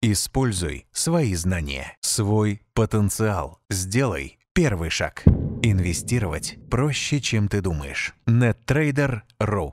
Используй свои знания, свой потенциал. Сделай первый шаг. Инвестировать проще, чем ты думаешь. NetTrader.ru